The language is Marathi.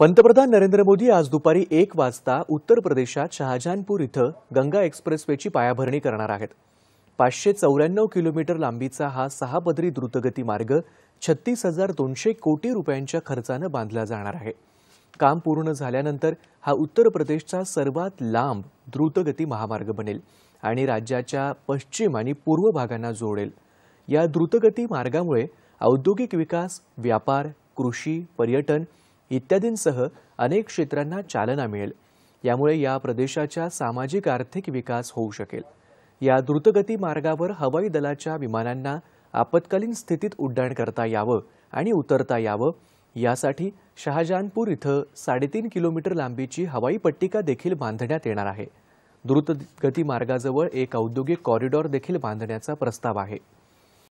पंतप्रधान नरेंद्र मोदी आज दुपारी एक वाजता उत्तर प्रदेशात शहाजहानपूर इथं गंगा एक्सप्रेसवेची पायाभरणी करणार आहेत पाचशे चौऱ्याण्णव किलोमीटर लांबीचा हा सहा पदरी द्रुतगती मार्ग छत्तीस हजार दोनशे कोटी रुपयांच्या खर्चानं बांधला जाणार आहे काम पूर्ण झाल्यानंतर हा उत्तर प्रदेशचा सर्वात लांब द्रुतगती महामार्ग बनेल आणि राज्याच्या पश्चिम आणि पूर्व भागांना जोडेल या द्रुतगती मार्गामुळे औद्योगिक विकास व्यापार कृषी पर्यटन इत्यादींसह अनेक क्षेत्रांना चालना मिळेल यामुळे या प्रदेशाच्या सामाजिक आर्थिक विकास होऊ शकेल या द्रुतगती मार्गावर हवाई दलाच्या विमानांना आपत्कालीन स्थितीत उड्डाण करता यावं आणि उतरता यावं यासाठी शहाजहानपूर इथं साडेतीन किलोमीटर लांबीची हवाई पट्टिका देखील बांधण्यात येणार आहे द्रुतगती मार्गाजवळ एक औद्योगिक कॉरिडॉर देखील बांधण्याचा प्रस्ताव आहे